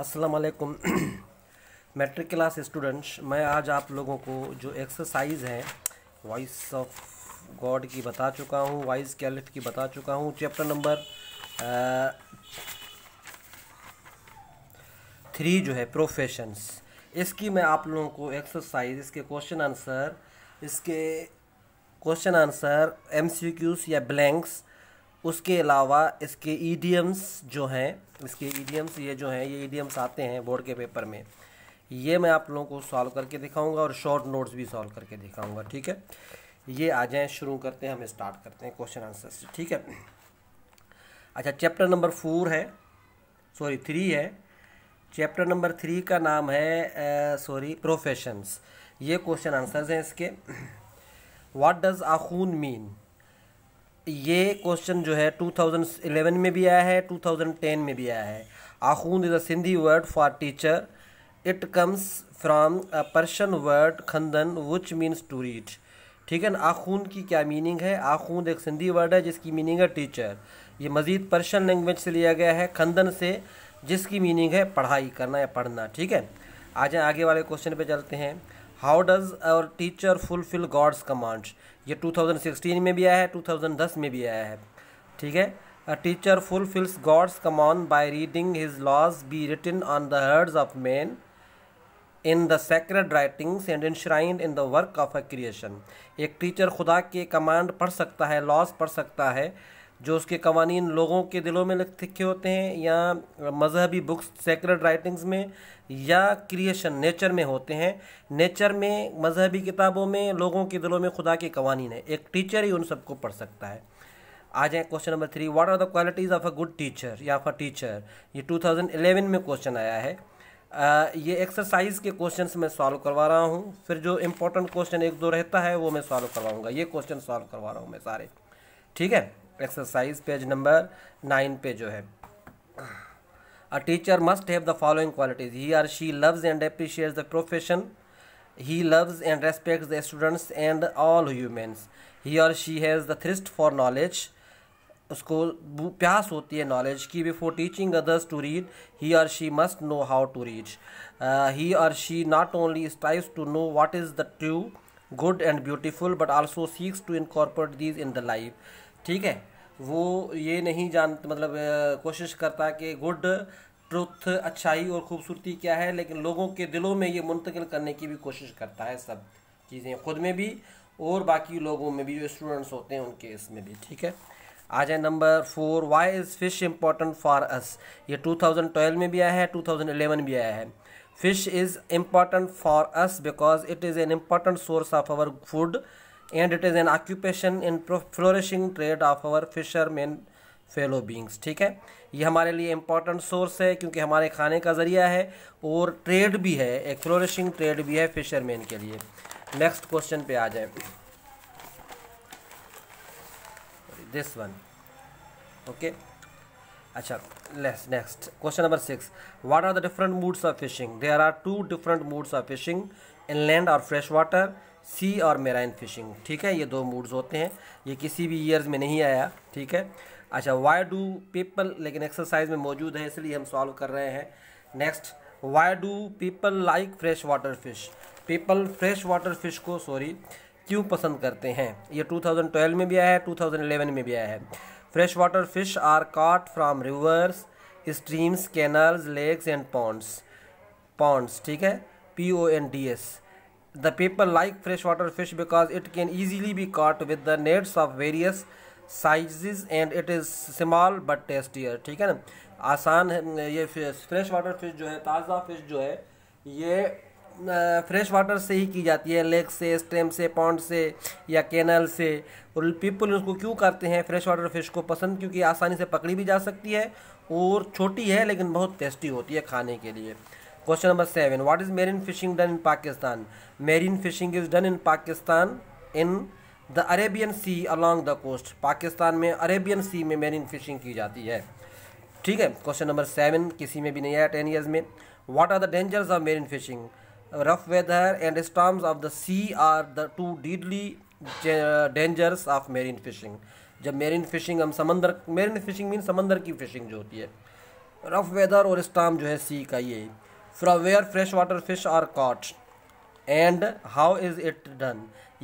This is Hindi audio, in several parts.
अस्सलाम वालेकुम मैट्रिक क्लास स्टूडेंट्स मैं आज आप लोगों को जो एक्सरसाइज है वॉइस ऑफ गॉड की बता चुका हूँ वॉइस कैलिफ की बता चुका हूँ चैप्टर नंबर थ्री जो है प्रोफेशंस इसकी मैं आप लोगों को एक्सरसाइज इसके क्वेश्चन आंसर इसके क्वेश्चन आंसर एमसीक्यूज या ब्लैंक्स उसके अलावा इसके ईडियम्स जो हैं इसके ईडियम्स ये जो हैं ये ईडियम्स आते हैं बोर्ड के पेपर में ये मैं आप लोगों को सॉल्व करके दिखाऊंगा और शॉर्ट नोट्स भी सॉल्व करके दिखाऊंगा ठीक है ये आ जाएँ शुरू करते हैं हम स्टार्ट करते हैं क्वेश्चन आंसर से ठीक है अच्छा चैप्टर नंबर फोर है सॉरी थ्री है चैप्टर नंबर थ्री का नाम है सॉरी प्रोफेशंस ये क्वेश्चन आंसर्स हैं इसके वाट डज़ आखून मीन ये क्वेश्चन जो है 2011 में भी आया है 2010 में भी आया है आखून is a Sindhi word for teacher it comes from a Persian word खंदन विच मीन्स टू रीच ठीक है ना आखून की क्या मीनिंग है आखून एक सिंधी वर्ड है जिसकी मीनिंग है टीचर ये मज़ीद पर्शियन लैंग्वेज से लिया गया है खंदन से जिसकी मीनिंग है पढ़ाई करना या पढ़ना ठीक है आ जाए आगे वाले क्वेश्चन पे चलते हैं how does our teacher fulfil God's commands ये 2016 में भी आया है 2010 में भी आया है ठीक है a teacher fulfils God's command by reading his laws be written on the hearts of man in the sacred writings and shrine in the work of a creation एक टीचर खुदा के कमांड पढ़ सकता है लॉज पढ़ सकता है जो उसके कवानीन लोगों के दिलों में लिखे होते हैं या मजहबी बुक्स सेक्रेड राइटिंग्स में या क्रिएशन नेचर में होते हैं नेचर में मजहबी किताबों में लोगों के दिलों में खुदा के कवानीन है एक टीचर ही उन सबको पढ़ सकता है आ जाए question number three what are the qualities of a good teacher या ऑफ अ टीचर ये 2011 में क्वेश्चन आया है आ, ये एक्सरसाइज के क्वेश्चन मैं सॉल्व करवा रहा हूँ फिर जो इंपॉर्टेंट क्वेश्चन एक दो रहता है वो मैं सॉल्व करवाऊँगा ये क्वेश्चन सॉल्व करवा रहा हूँ मैं सारे ठीक है एक्सरसाइज पेज नंबर नाइन पे जो है a teacher must have the following qualities he or she loves and appreciates the profession he loves and respects the students and all humans he or she has the thirst for knowledge उसको प्यास होती है नॉलेज की before teaching others to read he or she must know how to reach he or she not only strives to know what is the true good and beautiful but also seeks to incorporate these in the life ठीक है वो ये नहीं जान मतलब कोशिश करता कि गुड ट्रुथ अच्छाई और खूबसूरती क्या है लेकिन लोगों के दिलों में ये मुंतकिल करने की भी कोशिश करता है सब चीज़ें खुद में भी और बाकी लोगों में भी जो स्टूडेंट्स होते हैं उनके इसमें भी ठीक है आ जाए number four why is fish important for us ये 2012 में भी आया है 2011 भी आया है fish is important for us because it is an important source of our food and it is an occupation in flourishing trade of our fisherman fellow beings ठीक है ये हमारे लिए इम्पॉर्टेंट सोर्स है क्योंकि हमारे खाने का ज़रिया है और ट्रेड भी है एक फ्लोरिशिंग ट्रेड भी है फिशरमैन के लिए नेक्स्ट क्वेश्चन पे आ जाए दिस वन ओके अच्छा let's next question number six what are the different moods of fishing there are two different moods of fishing inland और फ्रेश वाटर सी और मेराइन फिशिंग ठीक है ये दो मूड्स होते हैं ये किसी भी ईयर्स में नहीं आया ठीक है अच्छा वाई डू पीपल लेकिन एक्सरसाइज में मौजूद है इसलिए हम सॉल्व कर रहे हैं next why do people like fresh water fish people fresh water fish को सॉरी क्यों पसंद करते हैं ये 2012 में भी आया है 2011 में भी आया है fresh water fish are caught from rivers streams canals lakes and ponds ponds ठीक है P O N D S The people like freshwater fish because it can easily be caught with the nets of various size and it is small but tastier ठीक है ना आसान है ये फिश फ्रेश वाटर फिश जो है ताज़ा फिश जो है ये फ्रेश वाटर से ही की जाती है लेक से स्टेम से पॉन्ड से या कैनल से और पीपल उसको क्यों करते हैं फ्रेश वाटर फिश को पसंद क्योंकि आसानी से पकड़ी भी जा सकती है और छोटी है लेकिन बहुत टेस्टी होती है खाने के लिए question number seven what is marine fishing done in Pakistan marine fishing is done in Pakistan in the Arabian sea along the coast Pakistan में अरेबियन सी में मेरीन फिशिंग की जाती है ठीक है क्वेश्चन नंबर सेवन किसी में भी नहीं आया टेन ईयर्स में what are the dangers of marine fishing rough weather and storms of the sea are the two deadly dangers of marine fishing जब मेरीन फिशिंग हम समंदर मेरीन फिशिंग मीन समंदर की फिशिंग जो होती है रफ वेदर और स्टाम जो है सी का ये from where fresh water fish are caught and how is it done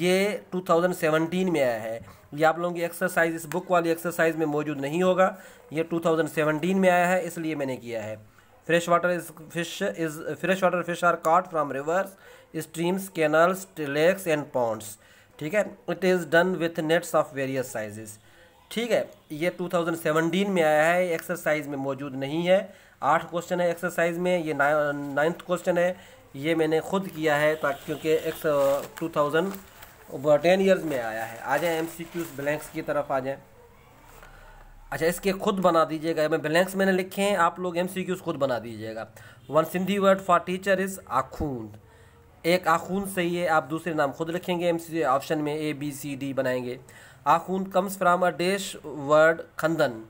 ये 2017 में आया है ये आप लोगों की एक्सरसाइज इस बुक वाली एक्सरसाइज में मौजूद नहीं होगा ये 2017 में आया है इसलिए मैंने किया है fresh water is fish is fresh water fish are caught from rivers streams canals lakes and ponds ठीक है it is done with nets of various sizes ठीक है ये 2017 में आया है एक्सरसाइज में मौजूद नहीं है आठ क्वेश्चन है एक्सरसाइज में ये नाइन्थ क्वेश्चन है ये मैंने खुद किया है ताकि क्योंकि एक्स टू थाउजेंड टेन ईयर्स में आया है आ जाए एम सी क्यूज ब्लैंक्स की तरफ आ जाए अच्छा इसके खुद बना दीजिएगा मैं ब्लैंक्स मैंने लिखे हैं आप लोग एम सी क्यूज खुद बना दीजिएगा one Sindhi word for teacher is आखून एक आखून सही है आप दूसरे नाम खुद लिखेंगे एम सी ऑप्शन में ए बी सी डी बनाएंगे आखून comes from a dash word खंदन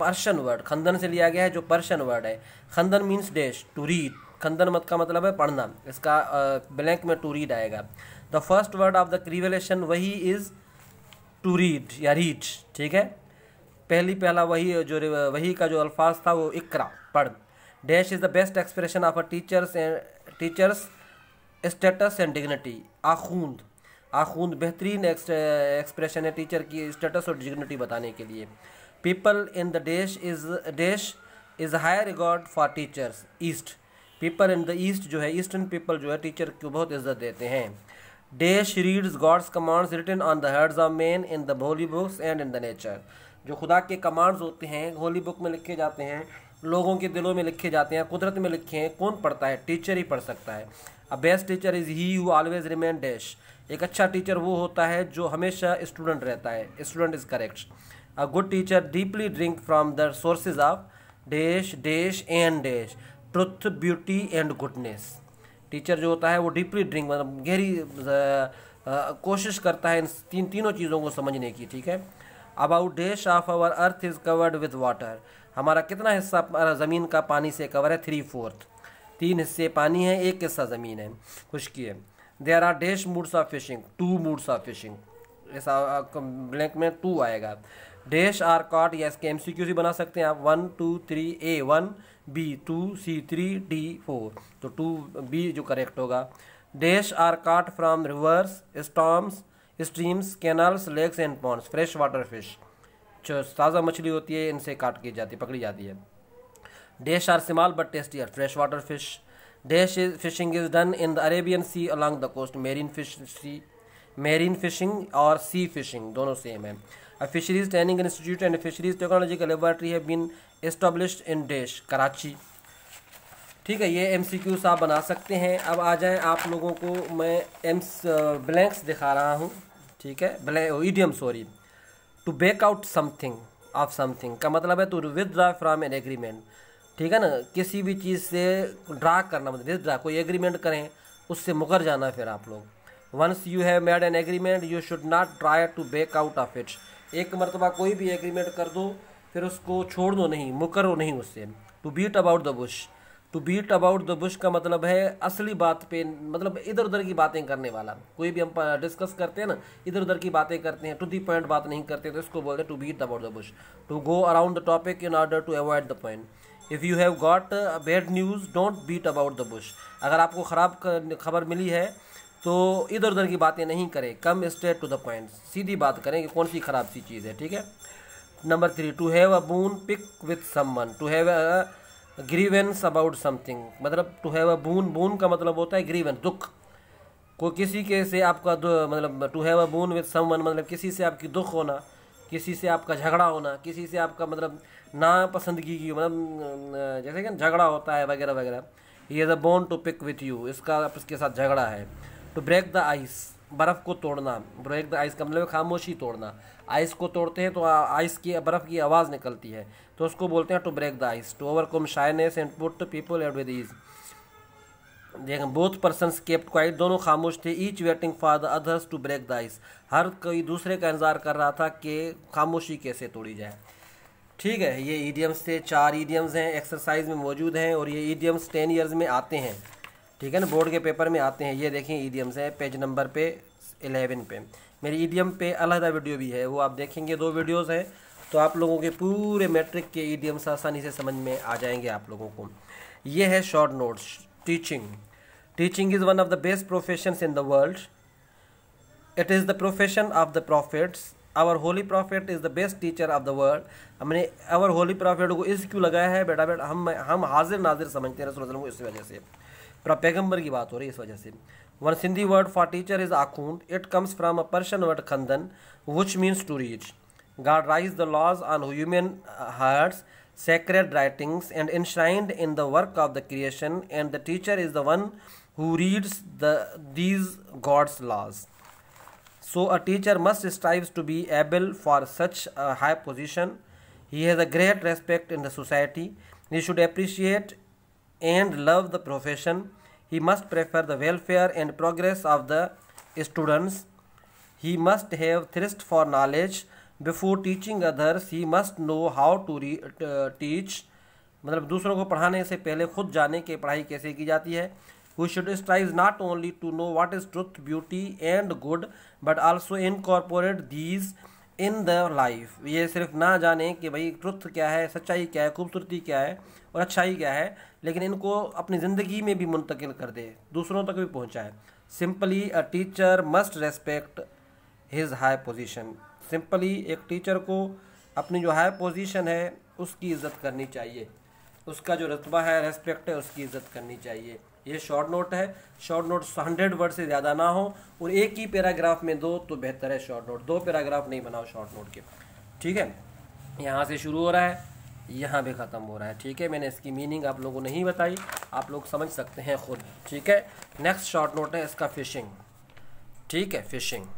पर्शियन वर्ड खंदन से लिया गया है जो पर्शियन वर्ड है खंदन मीन्स डैश टू रीड खंदन मत का मतलब है पढ़ना इसका ब्लैंक में टू रीड आएगा the first word of the revelation वही इज़ टू रीड या रीड ठीक है पहली पहला वही जो वही का जो अल्फाज था वो इकरा पढ़ dash is the best expression of a teacher's and teacher's status and dignity आखूंद आखूंद बेहतरीन एक्सप्रेशन है टीचर की स्टेटस और डिग्निटी बताने के लिए people in the dash is dash is higher record for teachers east people in the east जो है ईस्टर्न पीपल जो है टीचर को बहुत इज्जत देते हैं dash reads God's commands written on the hearts of men in the holy books and in the nature जो खुदा के कमांड्स होते हैं होली बुक में लिखे जाते हैं लोगों के दिलों में लिखे जाते हैं कुदरत में लिखे हैं कौन पढ़ता है टीचर ही पढ़ सकता है a best teacher is he you always remain dash एक अच्छा टीचर वो होता है जो हमेशा स्टूडेंट रहता है student is correct A good teacher deeply drink from the sources of dash dash and dash truth, beauty and goodness. Teacher जो होता है वो डीपली ड्रिंक मतलब गहरी कोशिश करता है इन तीन तीनों चीज़ों को समझने की ठीक है about dash of our earth is covered with water हमारा कितना हिस्सा ज़मीन का पानी से कवर है थ्री फोर्थ तीन हिस्से पानी है एक हिस्सा ज़मीन है खुश्की है there are dash moods of fishing two moods of fishing ऐसा ब्लैंक में टू आएगा डैश आर कॉट या के एम सी बना सकते हैं आप one two three A one B two C three D four तो टू बी जो करेक्ट होगा dash are caught from rivers storms streams canals lakes and ponds fresh water fish जो ताज़ा मछली होती है इनसे काट की जाती पकड़ी जाती है dash are small but tasty are fresh water fish dash is fishing is done in the Arabian sea along the coast marine fish sea marine fishing और सी फिशिंग दोनों सेम है A fisheries training institute and a fisheries technological laboratory have been established in Desh, Karachi. ठीक है ये एम सी क्यूज आप बना सकते हैं अब आ जाएं आप लोगों को मैं एम्स ब्लैंक्स दिखा रहा हूँ ठीक है black idiom sorry to back out something of something का मतलब है to withdraw from an agreement ठीक है ना किसी भी चीज़ से ड्रा करना मतलब विदड्रा कोई एग्रीमेंट करें उससे मुकर जाना फिर आप लोग once you have made an agreement you should not try to back out of it एक मरतबा कोई भी एग्रीमेंट कर दो फिर उसको छोड़ दो नहीं मुकरो नहीं उससे to beat about the bush to beat about the bush का मतलब है असली बात पे मतलब इधर उधर की बातें करने वाला कोई भी हम डिस्कस करते हैं ना इधर उधर की बातें करते हैं टू दी पॉइंट बात नहीं करते तो इसको बोलते हैं to beat about the bush to go around the topic in order to avoid the point if you have got bad news don't beat about the bush अगर आपको ख़राब खबर मिली है तो इधर उधर की बातें नहीं करें come straight to the point सीधी बात करें कि कौन सी खराब सी चीज़ है ठीक है number three to have a bone pick with someone to have a grievance about something मतलब to have a bone bone का मतलब होता है ग्रीवेंस दुख को किसी के से आपका मतलब to have a bone with someone मतलब किसी से आपकी दुख होना किसी से आपका झगड़ा होना किसी से आपका मतलब नापसंदगी की मतलब जैसे कि झगड़ा होता है वगैरह वगैरह he is a bone to pick with you इसका आपके साथ झगड़ा है टू ब्रेक द आइस बर्फ़ को तोड़ना ब्रेक द आइस का मतलब खामोशी तोड़ना आइस को तोड़ते हैं तो आइस की बर्फ़ की आवाज़ निकलती है तो उसको बोलते हैं to break the ice to overcome shyness and put people at with ease देखें बोथ पर्सन केप्ट क्वाइट दोनों खामोश थे each waiting for the others to break the ice हर कोई दूसरे का इंतजार कर रहा था कि खामोशी कैसे तोड़ी जाए ठीक है ये ईडियम्स थे चार ईडियम्स हैं एक्सरसाइज में मौजूद हैं और ये ईडियम्स टेन ईयर्स में आते हैं ठीक है ना बोर्ड के पेपर में आते हैं ये देखें ई से पेज नंबर पे एलेवन पे मेरी ईडीएम पे अलहदा वीडियो भी है वो आप देखेंगे दो वीडियोज़ हैं तो आप लोगों के पूरे मैट्रिक के ई आसानी से समझ में आ जाएंगे आप लोगों को ये है short notes teaching teaching is one of the best profession in the world it is the profession of the prophets our holy prophet is the best teacher of the world हमने आवर होली प्रॉफिट को इस क्यों लगाया है बेटा बेटा हम हम हाजिर नाजिर समझते हैं रसूल को इस वजह से पैगम्बर की बात हो रही है इस वजह से one Sindhi word for teacher is आखूंड it comes from a Persian word खंदन which means to reach God rise the laws on human hearts sacred writings and enshrined in the work of the creation and the teacher is the one who reads the these God's laws so a teacher must strive to be able for such high position he has a great respect in the society he should appreciate and love the profession. He must prefer the welfare and progress of the students. He must have thirst for knowledge. Before teaching others, he must know how to uh, teach. मतलब दूसरों को पढ़ाने से पहले खुद जाने के पढ़ाई कैसे की जाती है who should strive not only to know what is truth beauty and good but also incorporate these in the life ये सिर्फ ना जाने कि भाई ट्रुथ क्या है सच्चाई क्या है खूबसूरती क्या है और अच्छाई क्या है लेकिन इनको अपनी ज़िंदगी में भी मुंतकिल कर दे दूसरों तक भी पहुँचाए simply a teacher must respect his high position simply एक टीचर को अपनी जो हाई पोजिशन है उसकी इज़्ज़त करनी चाहिए उसका जो रतबा है रेस्पेक्ट है उसकी इज्जत करनी चाहिए ये शॉर्ट नोट है शॉर्ट नोट हंड्रेड वर्ड से ज़्यादा ना हो और एक ही पैराग्राफ में दो तो बेहतर है शॉर्ट नोट दो पैराग्राफ नहीं बनाओ शॉर्ट नोट के ठीक है यहाँ से शुरू हो रहा है यहाँ भी ख़त्म हो रहा है ठीक है मैंने इसकी मीनिंग आप लोगों को नहीं बताई आप लोग समझ सकते हैं खुद ठीक है नेक्स्ट शॉर्ट नोट है इसका फिशिंग ठीक है फिशिंग